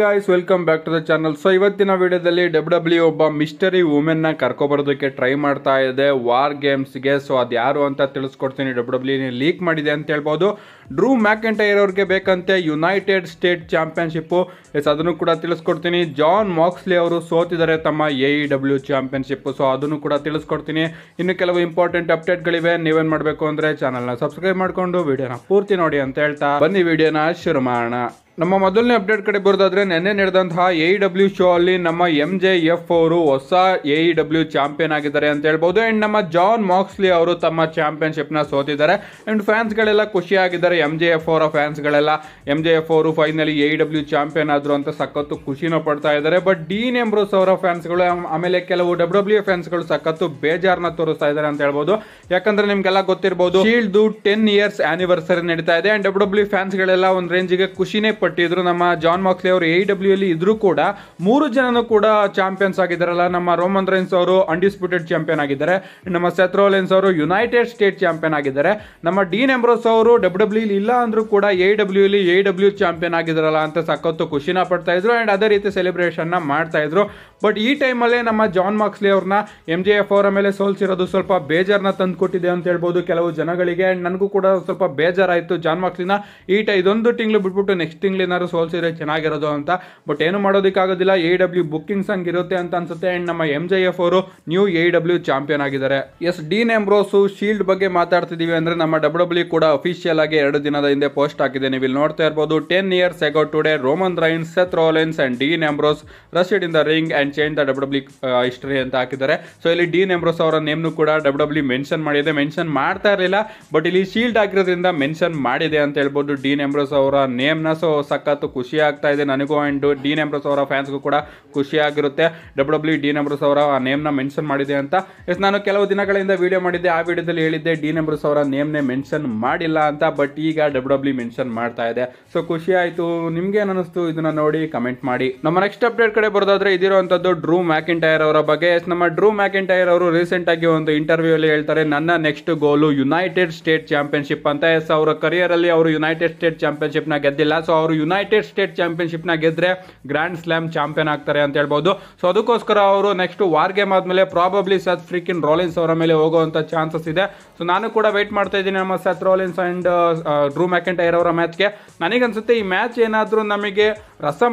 guys welcome back to the channel so ಇವತ್ತಿನ ವಿಡಿಯೋದಲ್ಲಿ W W e ಒಬ್ಬ mystery ವುಮೆನ್ನ ಕರ್ಕೊಬರೋದಕ್ಕೆ ಟ್ರೈ ಮಾಡ್ತಾ ಇದೆ ವಾರ್ ಗೇಮ್ಸ್ಗೆ ಸೊ ಅದು ಯಾರು ಅಂತ ತಿಳಿಸ್ಕೊಡ್ತೀನಿ ಡಬ್ಲ್ಯೂ ಲೀಕ್ e ಮಾಡಿದೆ ಅಂತ ಹೇಳ್ಬೋದು ಡ್ರೂ ಮ್ಯಾಕೆಂಟೈರ್ ಅವ್ರಿಗೆ ಬೇಕಂತೆ ಯುನೈಟೆಡ್ ಸ್ಟೇಟ್ ಚಾಂಪಿಯನ್ಶಿಪ್ಪು ಎಸ್ ಅದನ್ನು ಕೂಡ ತಿಳಿಸ್ಕೊಡ್ತೀನಿ ಜಾನ್ ಮಾಕ್ಸ್ಲಿ ಅವರು ಸೋತಿದ್ದಾರೆ ತಮ್ಮ A E W championship so ಅದನ್ನು ಕೂಡ ತಿಳಿಸ್ಕೊಡ್ತೀನಿ ಇನ್ನು ಕೆಲವು ಇಂಪಾರ್ಟೆಂಟ್ ಅಪ್ಡೇಟ್ಗಳಿವೆ ನೀವೇನು ಮಾಡಬೇಕು ಅಂದರೆ ಚಾನಲ್ನ ಸಬ್ಸ್ಕ್ರೈಬ್ ಮಾಡಿಕೊಂಡು ವಿಡಿಯೋನ ಪೂರ್ತಿ ನೋಡಿ ಅಂತ ಹೇಳ್ತಾ ಬನ್ನಿ ವಿಡಿಯೋನ ಶುರು ಮಾಡೋಣ ನಮ್ಮ ಮೊದಲನೇ ಅಪ್ಡೇಟ್ ಕಡೆ ಬರೋದಾದ್ರೆ ನೆನ್ನೆ ನಡೆದಂತಹ ಎ ಡಬ್ಲ್ಯೂ ಶೋ ಅಲ್ಲಿ ನಮ್ಮ ಎಂ ಜೆ ಎಫ್ ಅವರು ಹೊಸ ಎ ಡಬ್ಲ್ಯೂ ಚಾಂಪಿಯನ್ ಆಗಿದ್ದಾರೆ ಅಂತ ಹೇಳ್ಬೋದು ಅಂಡ್ ನಮ್ಮ ಜಾನ್ ಮಾಕ್ಸ್ಲಿ ಅವರು ತಮ್ಮ ಚಾಂಪಿಯನ್ಶಿಪ್ ನ ಸೋತಿದ್ದಾರೆ ಅಂಡ್ ಫ್ಯಾನ್ಸ್ ಗಳೆಲ್ಲ ಖುಷಿ ಎಂ ಜೆ ಎಫ್ ಅವರ ಫ್ಯಾನ್ಸ್ ಗಳೆಲ್ಲ ಎಂ ಜೆ ಎಫ್ ಅವರು ಫೈನಲಿ ಎ ಡಬ್ಲ್ಯೂ ಚಾಂಪಿಯನ್ ಆದ್ರು ಅಂತ ಸಖತ್ತು ಖುಷಿನ ಪಡ್ತಾ ಇದ್ದಾರೆ ಬಟ್ ಡೀನ್ ಎಂಬ್ರೋಸ್ ಅವರ ಫ್ಯಾನ್ಸ್ಗಳು ಆಮೇಲೆ ಕೆಲವು ಡಬ್ಲ್ಯೂ ಫ್ಯಾನ್ಸ್ ಫ್ಯಾನ್ಸ್ಗಳು ಸಖತ್ತು ಬೇಜಾರನ್ನ ತೋರಿಸ್ತಾ ಇದ್ದಾರೆ ಅಂತ ಹೇಳ್ಬೋದು ಯಾಕಂದ್ರೆ ನಿಮ್ಗೆಲ್ಲ ಗೊತ್ತಿರಬಹುದು ಶೀಲ್ಡ್ ಟೆನ್ ಇಯರ್ಸ್ ಆನಿವರ್ಸರಿ ನಡೀತಾ ಇದೆ ಅಂಡ್ ಡಬ್ಲ್ಯೂ ಡಬ್ಲ್ಯೂ ಫ್ಯಾನ್ಸ್ಗಳೆಲ್ಲ e ಒಂದು ರೇಂಜಿಗೆ ಖುಷಿನೇ ಪಟ್ಟಿದ್ರು ನಮ್ಮ ಜಾನ್ ಮಾಕ್ಲಿ ಅವರು ಎ ಡಬ್ಲ್ಯೂ e ಅಲ್ಲಿ ಇದ್ರು ಕೂಡ ಮೂರು ಜನನೂ ಕೂಡ ಚಾಂಪಿಯನ್ಸ್ ಆಗಿದ್ದಾರಲ್ಲ ನಮ್ಮ ರೋಮನ್ ರೈನ್ಸ್ ಅವರು ಅನ್ಡಿಸ್ಪ್ಯೂಟೆಡ್ ಚಾಂಪಿಯನ್ ಆಗಿದ್ದಾರೆ ನಮ್ಮ ಸೆತ್ರೋಲೆನ್ಸ್ ಅವರು ಯುನೈಟೆಡ್ ಸ್ಟೇಟ್ ಚಾಂಪಿಯನ್ ಆಗಿದ್ದಾರೆ ನಮ್ಮ ಡೀನ್ ಎಂಬ್ರೋಸ್ ಅವರು ಡಬ್ಲ್ಯೂ e ಡಬ್ಲ್ಯೂ ಇಲ್ಲ ಅಂದ್ರೂ ಕೂಡ ಎ ಡಬ್ಲ್ಯೂ ಇಲ್ಲಿ ಎ ಡಬ್ಲ್ಯೂ ಚಾಂಪಿಯನ್ ಆಗಿದ್ದಾರಲ್ಲ ಅಂತ ಸಖತ್ತು ಖುಷಿನ ಪಡ್ತಾ ಇದ್ರು ಅಂಡ್ ಅದೇ ರೀತಿ ಸೆಲೆಬ್ರೇಷನ್ನ ಮಾಡ್ತಾ ಇದ್ರು ಬಟ್ ಈ ಟೈಮಲ್ಲೇ ನಮ್ಮ ಜಾನ್ ಮಾಕ್ಸ್ಲಿ ಅವ್ರನ್ನ ಎಮ್ ಜೆ ಎಫ್ ಅವರ ಮೇಲೆ ಸೋಲ್ಸಿರೋದು ಸ್ವಲ್ಪ ಬೇಜಾರನ್ನ ಕೊಟ್ಟಿದೆ ಅಂತ ಹೇಳ್ಬೋದು ಕೆಲವು ಜನಗಳಿಗೆ ಆ್ಯಂಡ್ ನನಗೂ ಕೂಡ ಸ್ವಲ್ಪ ಬೇಜಾರಾಯಿತು ಜಾನ್ ಮಾಕ್ಸ್ಲಿನ ಟೈ ಇದೊಂದು ತಿಂಗಳು ಬಿಟ್ಬಿಟ್ಟು ನೆಕ್ಸ್ಟ್ ತಿಂಗಳು ನಲ್ಲಿ ಏನಾದ್ರು ಸೋಲ್ಸಿದ್ರೆ ಚೆನ್ನಾಗಿರೋದು ಅಂತ ಬಟ್ ಏನು ಮಾಡೋದಕ್ಕಾಗೋದಿಲ್ಲ ಎ ಡಬ್ಲ್ಯೂ e ಬುಕ್ಕಿಂಗ್ಸ್ ಹಂಗೆ ಇರುತ್ತೆ ಅಂತ ಅನ್ಸುತ್ತೆ ಅಂಡ್ ನಮ್ಮ ಎಂ ಜೆ ಎಫ್ ಅವರು ನ್ಯೂ ಎ ಡಬ್ಲ್ಯೂ ಚಾಂಪಿಯನ್ ಆಗಿದ್ದಾರೆ ಎಸ್ ಡೀನ್ ಎಂಬ್ರೋಸು ಶೀಲ್ಡ್ ಬಗ್ಗೆ ಮಾತಾಡ್ತಿದೀವಿ ಅಂದ್ರೆ ನಮ್ಮ ಡಬ್ಲ್ಯೂ e ಕೂಡ ಅಫಿಷಿಯಲ್ ಆಗಿ ಎರಡು ದಿನದ ಹಿಂದೆ ಪೋಸ್ಟ್ ಹಾಕಿದೆ ನೀವು ಇಲ್ಲಿ ನೋಡ್ತಾ ಇರ್ಬೋದು ten years ago today Roman Reigns Seth Rollins and Dean Ambrose rushed in the ring and change the W W history ಅಂತ ಹಾಕಿದ್ದಾರೆ ಸೊ ಇಲ್ಲಿ ಡೀನ್ ಎಂಬ್ರೋಸ್ ಅವರ ನೇಮ್ನು ಕೂಡ ಡಬ್ಲ್ಯೂ ಡಬ್ಲ್ಯೂ ಮೆನ್ಷನ್ ಮಾಡಿದೆ ಮೆನ್ಷನ್ ಮಾಡ್ತಾ ಇರಲಿಲ್ಲ ಬಟ್ ಇಲ್ಲಿ ಶೀಲ್ಡ್ ಆಗಿರೋದ್ರಿಂದ ಮೆನ್ಷನ್ ಮಾಡಿದೆ ಅಂತ ಹೇಳ್ಬೋದು ಡೀನ್ ಎಂಬ್ರೋಸ್ ಅವರ ನೇಮ್ನ ಸೊ ಸಖತ್ ಖುಷಿ ಆಗ್ತಾ ಇದೆ ನನಗೂ ಅಂಡ್ ಡಿ ನೆಂಬ್ರಸ್ ಅವರ ಫ್ಯಾನ್ಸ್ಗೂ ಕೂಡ ಖುಷಿಯಾಗಿರುತ್ತೆ ಡಬ್ಲ್ಯೂ ಡಬ್ಲ್ಯೂ ಡಿ ನೆಂಬ್ರಸ್ ಅವರ ನೇಮ್ನ ಮೆನ್ಷನ್ ಮಾಡಿದೆ ಅಂತ ಎಸ್ ನಾನು ಕೆಲವು ದಿನಗಳಿಂದ ವೀಡಿಯೋ ಮಾಡಿದ್ದೆ ಆ ವಿಡಿಯೋದಲ್ಲಿ ಹೇಳಿದ್ದೆ ಡಿ ನೆಂಬ್ರಸ್ ಅವರ ನೇಮ್ನೇ ಮೆನ್ಷನ್ ಮಾಡಿಲ್ಲ ಅಂತ ಬಟ್ ಈಗ ಡಬ್ಲ್ಯೂ ಮೆನ್ಷನ್ e ಮಾಡ್ತಾ ಇದೆ ಸೊ ಖುಷಿ ಆಯಿತು ನಿಮ್ಗೆ ಅನಿಸ್ತು ಇದನ್ನ ನೋಡಿ ಕಮೆಂಟ್ ಮಾಡಿ ನಮ್ಮ ನೆಕ್ಸ್ಟ್ ಅಪ್ಡೇಟ್ ಕಡೆ ಬರೋದಾದ್ರೆ ಇದಿರುವಂಥದ್ದು ಡ್ರೂ ಟೈರ್ ಅವರ ಬಗ್ಗೆ ಎಸ್ ನಮ್ಮ ಡ್ರೂ ಮ್ಯಾಕಿಂಟೈರ್ ಅವರು ರೀಸೆಂಟ್ ಆಗಿ ಒಂದು ಇಂಟರ್ವ್ಯೂ ಅಲ್ಲಿ ಹೇಳ್ತಾರೆ ನನ್ನ next goal United State championship ಅಂತ ಎಸ್ ಅವರ ಕರಿಯರ್ ಅಲ್ಲಿ ಅವರು ಯುನೈಟೆಡ್ ಸ್ಟೇಟ್ ಚಾಂಪಿಯನ್ಶಿಪ್ ನ ಗೆದ್ದಿಲ್ಲ ಸೊ ಅವರು ಯುನೈಟೆಡ್ ಸ್ಟೇಟ್ ಚಾಂಪಿಯನ್ಶಿಪ್ನ ಗೆದ್ರೆ ಗ್ರ್ಯಾಂಡ್ ಸ್ಲ್ಯಾಮ್ ಚಾಂಪಿಯನ್ ಆಗ್ತಾರೆ ಅಂತ ಹೇಳ್ಬೋದು ಸೊ ಅದಕ್ಕೋಸ್ಕರ ಅವರು ನೆಕ್ಸ್ಟ್ ವಾರ್ ಗೇಮ್ ಆದಮೇಲೆ ಪ್ರಾಬಬ್ಲಿ ಸತ್ ಫ್ರೀಕಿನ್ ರೋಲಿನ್ಸ್ ಅವರ ಮೇಲೆ ಹೋಗುವಂಥ ಚಾನ್ಸಸ್ ಇದೆ ಸೊ ನಾನು ಕೂಡ ವೆಯ್ಟ್ ಮಾಡ್ತಾ ಇದ್ದೀನಿ ನಮ್ಮ ಸತ್ ರೋಲಿನ್ಸ್ ಆ್ಯಂಡ್ ಡ್ರೂ ಮ್ಯಾಕೆಂಟೈರ್ ಅವರ ಮ್ಯಾಚ್ಗೆ ಅನ್ಸುತ್ತೆ ಈ ಮ್ಯಾಚ್ ಏನಾದರೂ ನಮಗೆ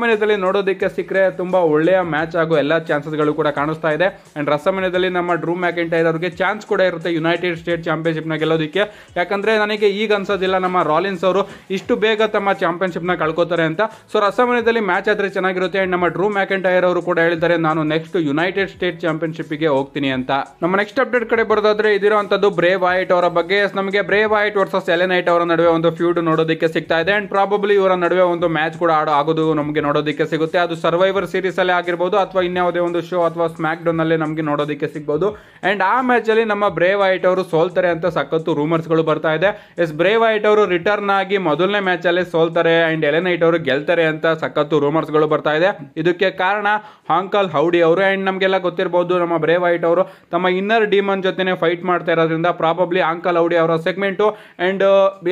ಮನೆಯಲ್ಲಿ ನೋಡೋದಕ್ಕೆ ಸಿಕ್ಕರೆ ತುಂಬ ಒಳ್ಳೆಯ ಮ್ಯಾಚ್ ಆಗೋ ಎಲ್ಲ ಚಾನ್ಸಸ್ಗಳು ಕೂಡ ಕಾಣಿಸ್ತಾ ಇದೆ ಆ್ಯಂಡ್ ಮನೆಯಲ್ಲಿ ನಮ್ಮ ಡ್ರೂ ಮ್ಯಾಕೆಂಟೈರ್ ಅವ್ರಿಗೆ ಚಾನ್ಸ್ ಕೂಡ ಇರುತ್ತೆ ಯುನೈಟೆಡ್ ಸ್ಟೇಟ್ ಚಾಂಪಿಯನ್ಶಿಪ್ನ ಗೆಲ್ಲೋದಕ್ಕೆ ಯಾಕಂದರೆ ನನಗೆ ಈಗ ಅನ್ಸೋದಿಲ್ಲ ನಮ್ಮ ರಾಲಿನ್ಸ್ ಅವರು ಇಷ್ಟು ಬೇಗ ತಮ್ಮ ಚಾಂಪಿಯನ್ಶಿಪ್ನ ಕಳ್ಕೋತಾರೆ ಅಂತ ಸೊ ರಸಮನೆಯಲ್ಲಿ ಮ್ಯಾಚ್ ಆದರೆ ಚೆನ್ನಾಗಿರುತ್ತೆ ಅಂಡ್ ನಮ್ಮ ಡ್ರೂ ಮ್ಯಾಕೆಂಟ್ ಟೈರ್ ಅವರು ಕೂಡ ಹೇಳಿದ್ದಾರೆ ನಾನು ನೆಕ್ಸ್ಟ್ ಯುನೈಟೆಡ್ ಸ್ಟೇಟ್ ಚಾಂಪಿಯನ್ಶಿಪ್ಗೆ ಹೋಗ್ತೀನಿ ಅಂತ ನಮ್ಮ ನೆಕ್ಸ್ಟ್ ಅಪ್ಡೇಟ್ ಕಡೆ ಬರೋದಾದ್ರೆ ಇದಿರುವಂತದ್ದು ಬ್ರೇ ವೈಟ್ ಅವರ ಬಗ್ಗೆ ನಮಗೆ ಬ್ರೇವ್ ವೈಟ್ ವರ್ಸಸ್ ಎಲೆನೈಟ್ ಅವರ ನಡುವೆ ಒಂದು ಫ್ಯೂಡ್ ನೋಡೋದಕ್ಕೆ ಸಿಗ್ತಾ ಇದೆ ಅಂಡ್ ಪ್ರಾಬಬ್ಲಿ ಇವರ ನಡುವೆ ಒಂದು ಮ್ಯಾಚ್ ಕೂಡ ಆಡ ಆಗೋದು ನಮಗೆ ನೋಡೋದಕ್ಕೆ ಸಿಗುತ್ತೆ ಅದು ಸರ್ವೈವರ್ ಸೀರೀಸ್ ಅಲ್ಲಿ ಆಗಿರ್ಬೋದು ಅಥವಾ ಇನ್ಯಾವುದೇ ಒಂದು ಶೋ ಅಥವಾ ಸ್ಮ್ಯಾಕ್ ಡೌನ್ ಅಲ್ಲಿ ನಮಗೆ ನೋಡೋದಕ್ಕೆ ಸಿಗ್ಬೋದು ಅಂಡ್ ಆ ಮ್ಯಾಚ್ ಅಲ್ಲಿ ನಮ್ಮ ಬ್ರೇ ವೈಟ್ ಅವರು ಸೋಲ್ತಾರೆ ಅಂತ ಸಖತ್ತು ರೂಮರ್ಸ್ ಗಳು ಬರ್ತಾ ಇದೆ ಎಸ್ ಬ್ರೇವ್ ವೈಟ್ ಅವರು ರಿಟರ್ನ್ ಆಗಿ ಮೊದಲನೇ ಮ್ಯಾಚ್ ಅಲ್ಲಿ ಸೋಲ್ತಾರೆ ಅಂಡ್ ಎಲೆ ನೈಟ್ ಅವರು ಗೆಲ್ತಾರೆ ಅಂತ ಸಖತ್ತು ರೂಮರ್ಸ್ಗಳು ಬರ್ತಾ ಇದೆ ಇದಕ್ಕೆ ಕಾರಣ ಹಾಂಕಲ್ ಹೌಡಿ ಅವರು ಆ್ಯಂಡ್ ನಮಗೆಲ್ಲ ಗೊತ್ತಿರಬಹುದು ನಮ್ಮ ಬ್ರೇವ್ ವೈಟ್ ಅವರು ತಮ್ಮ ಇನ್ನರ್ ಡೀಮನ್ ಜೊತೆನೆ ಫೈಟ್ ಮಾಡ್ತಾ ಇರೋದ್ರಿಂದ ಪ್ರಾಬಬ್ಲಿ ಆಂಕಲ್ ಹೌಡಿ ಅವರ ಸೆಗ್ಮೆಂಟು ಆ್ಯಂಡ್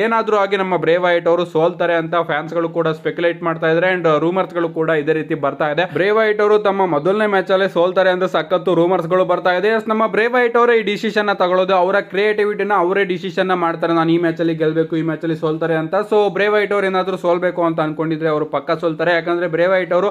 ಏನಾದರೂ ಆಗಿ ನಮ್ಮ ಬ್ರೇವ್ ವೈಟ್ ಅವರು ಸೋಲ್ತಾರೆ ಅಂತ ಫ್ಯಾನ್ಸ್ಗಳು ಕೂಡ ಸ್ಪೆಕ್ಯುಲೇಟ್ ಮಾಡ್ತಾ ಇದ್ದಾರೆ ಆ್ಯಂಡ್ ರೂಮರ್ಸ್ಗಳು uh, ಕೂಡ ಇದೇ ರೀತಿ ಬರ್ತಾ ಇದೆ ಬ್ರೇವ್ ವೈಟ್ ಅವರು ತಮ್ಮ ಮೊದಲನೇ ಮ್ಯಾಚಲ್ಲೇ ಸೋಲ್ತಾರೆ ಅಂತ ಸಖತ್ತು ರೂಮರ್ಸ್ಗಳು ಬರ್ತಾ ಇದೆ ನಮ್ಮ ಬ್ರೇವ್ ವೈಟ್ ಅವರೇ ಈ ಡಿಸಿಷನ್ ತಗೊಳ್ಳೋದು ಅವರ ಕ್ರಿಯೇಟಿವಿಟಿನ ಅವರೇ ಡಿಸಿಷನ್ ಮಾಡ್ತಾರೆ ನಾನು ಈ ಮ್ಯಾಚಲ್ಲಿ ಗೆಲ್ಲಬೇಕು ಈ ಮ್ಯಾಚಲ್ಲಿ ಸೋಲ್ತಾರೆ ಅಂತ ಸೊ ಬ್ರೇವ್ ವೈಟ್ ಅವ್ರು ಏನಾದರೂ ಸೋಲ್ಬೇಕು ಅಂತ ಅಂತ ಅನ್ಕೊಂಡಿದ್ರೆ ಅವರು ಪಕ್ಕ ಸೋಲ್ತಾರೆ ಯಾಕಂದ್ರೆ ಬ್ರೇವ್ ಐಟ್ ಅವರು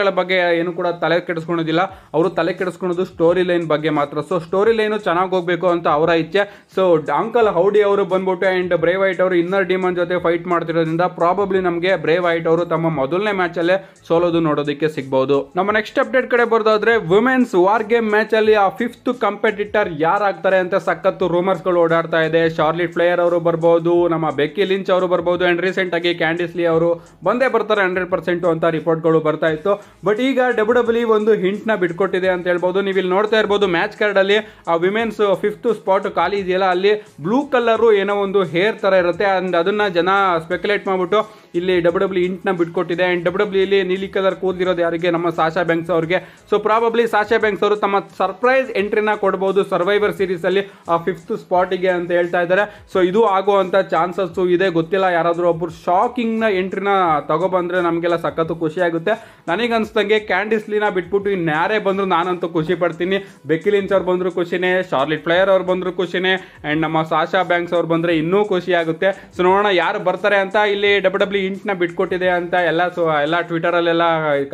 ಗಳ ಬಗ್ಗೆ ಏನು ಕೂಡ ತಲೆ ಕೆಡಿಸ್ಕೊಳೋದಿಲ್ಲ ಅವರು ತಲೆ ಕೆಡಿಸ್ಕೊಳ್ಳೋದು ಸ್ಟೋರಿ ಲೈನ್ ಬಗ್ಗೆ ಮಾತ್ರ ಸೊ ಸ್ಟೋರಿ ಲೈನ್ ಚೆನ್ನಾಗಿ ಹೋಗ್ಬೇಕು ಅಂತ ಅವರ ಇಚ್ಛೆ ಸೊ ಡಾಂಕಲ್ ಹೌಡಿ ಅವರು ಬಂದ್ಬಿಟ್ಟು ಅಂಡ್ ಬ್ರೇವ್ ಐಟ್ ಅವರು ಇನ್ನರ್ ಡಿಮನ್ ಜೊತೆ ಫೈಟ್ ಮಾಡ್ತಿರೋದ್ರಿಂದ ಪ್ರಾಬಬ್ಲಿ ನಮಗೆ ಬ್ರೇವ್ ಐಟ್ ಅವರು ತಮ್ಮ ಮೊದಲನೇ ಮ್ಯಾಚಲ್ಲೇ ಸೋಲೋದು ನೋಡೋದಕ್ಕೆ ಸಿಗ್ಬೋದು ನಮ್ಮ ನೆಕ್ಸ್ಟ್ ಅಪ್ಡೇಟ್ ಕಡೆ ಬರೋದಾದ್ರೆ ವುಮೆನ್ಸ್ ವಾರ್ ಗೇಮ್ ಮ್ಯಾಚಲ್ಲಿ ಆ ಫಿಫ್ತ್ ಕಂಪೆಟಿಟರ್ ಯಾರಾಗ್ತಾರೆ ಅಂತ ಸಖತ್ತು ಗಳು ಓಡಾಡ್ತಾ ಇದೆ ಶಾರ್ಲಿಟ್ ಪ್ಲೇಯರ್ ಅವರು ಬರ್ಬೋದು ನಮ್ಮ ಬೆಕ್ಕಿ ಲಿಂಚ್ ಅವರು ಬರ್ಬೋದು ಅಂಡ್ ರೀಸೆಂಟ್ ಆಗಿ ಕ್ಯಾಂಡಿಸ್ಲಿ ಅವರು ಅವರು ಬಂದೇ ಬರ್ತಾರೆ ಹಂಡ್ರೆಡ್ ಪರ್ಸೆಂಟು ಅಂತ ರಿಪೋರ್ಟ್ಗಳು ಬರ್ತಾ ಇತ್ತು ಬಟ್ ಈಗ ಡಬ್ಲ್ಯೂ ಡಬ್ಲ್ಯೂ e ಒಂದು ಹಿಂಟ್ನ ಬಿಟ್ಕೊಟ್ಟಿದೆ ಅಂತ ಹೇಳ್ಬೋದು ನೀವು ಇಲ್ಲಿ ನೋಡ್ತಾ ಇರ್ಬೋದು ಮ್ಯಾಚ್ ಕಾರ್ಡಲ್ಲಿ ಆ ವಿಮೆನ್ಸ್ ಫಿಫ್ತ್ ಸ್ಪಾಟ್ ಖಾಲಿ ಇದೆಯಲ್ಲ ಅಲ್ಲಿ ಬ್ಲೂ ಕಲರು ಏನೋ ಒಂದು ಹೇರ್ ಥರ ಇರುತ್ತೆ ಆ್ಯಂಡ್ ಅದನ್ನು ಜನ ಸ್ಪೆಕ್ಯುಲೇಟ್ ಮಾಡಿಬಿಟ್ಟು ಇಲ್ಲಿ ಡಬ್ಲ್ಯೂ ಡಬ್ಲ್ಯೂ ಇಂಟ್ನ e ಬಿಟ್ಕೊಟ್ಟಿದೆ ಆ್ಯಂಡ್ ಡಬ್ಲ್ಯೂ ಇಲ್ಲಿ ನೀಲಿ ಕಲರ್ ಕೂದಿರೋದು ಯಾರಿಗೆ ನಮ್ಮ ಸಾಶಾ ಬ್ಯಾಂಕ್ಸ್ ಅವ್ರಿಗೆ ಸೊ ಪ್ರಾಬಬ್ಲಿ ಸಾಶಾ ಬ್ಯಾಂಕ್ಸ್ ಅವರು ತಮ್ಮ ಸರ್ಪ್ರೈಸ್ ಎಂಟ್ರಿನ ಕೊಡ್ಬೋದು ಸರ್ವೈವರ್ ಸೀರೀಸಲ್ಲಿ ಆ ಫಿಫ್ತ್ ಸ್ಪಾಟಿಗೆ ಅಂತ ಹೇಳ್ತಾ ಇದ್ದಾರೆ ಸೊ ಇದು ಆಗುವಂಥ ಚಾನ್ಸಸ್ಸು ಇದೆ ಗೊತ್ತಿಲ್ಲ ಯಾರಾದರೂ ಒಬ್ಬರು ಶಾಕಿಂಗ್ನ ಎಂಟ್ರಿ ಎಂಟ್ರಿನ ಬಂದ್ರೆ ನಮಗೆಲ್ಲ ಸಖತ್ತು ಖುಷಿ ಆಗುತ್ತೆ ನನಗೆ ಅನಿಸ್ದಂಗೆ ಕ್ಯಾಂಡಿಸ್ಲಿನ ಬಿಟ್ಬಿಟ್ಟು ಇನ್ಯಾರೇ ಬಂದರೂ ನಾನಂತೂ ಖುಷಿ ಪಡ್ತೀನಿ ಬೆಕ್ಕಿಲಿನ್ಸ್ ಅವ್ರು ಬಂದರೂ ಖುಷಿನೇ ಶಾರ್ಲಿಟ್ ಪ್ಲೇಯರ್ ಅವ್ರು ಬಂದರೂ ಖುಷಿನೇ ಆ್ಯಂಡ್ ನಮ್ಮ ಸಾಶಾ ಬ್ಯಾಂಕ್ಸ್ ಅವ್ರು ಬಂದರೆ ಇನ್ನೂ ಖುಷಿ ಆಗುತ್ತೆ ಸೊ ನೋಡೋಣ ಯಾರು ಬರ್ತಾರೆ ಅಂತ ಇಲ್ಲಿ ಡಬ್ಲ್ಯೂ ಡಬ್ಲ್ಯೂ ಇಂಟ್ನ ಬಿಟ್ಕೊಟ್ಟಿದೆ ಅಂತ ಎಲ್ಲ ಸೊ ಎಲ್ಲ ಟ್ವಿಟರಲ್ಲೆಲ್ಲ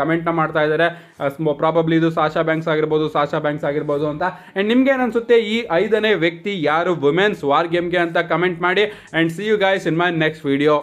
ಕಮೆಂಟ್ನ ಮಾಡ್ತಾ ಇದ್ದಾರೆ ಪ್ರಾಬಬ್ಲಿ ಇದು ಸಾಶಾ ಬ್ಯಾಂಕ್ಸ್ ಆಗಿರ್ಬೋದು ಸಾಶಾ ಬ್ಯಾಂಕ್ಸ್ ಆಗಿರ್ಬೋದು ಅಂತ ಆ್ಯಂಡ್ ನಿಮ್ಗೆ ಏನನ್ಸುತ್ತೆ ಈ ಐದನೇ ವ್ಯಕ್ತಿ ಯಾರು ವುಮೆನ್ಸ್ ವಾರ್ ಗೇಮ್ಗೆ ಅಂತ ಕಮೆಂಟ್ ಮಾಡಿ and see you guys in my next video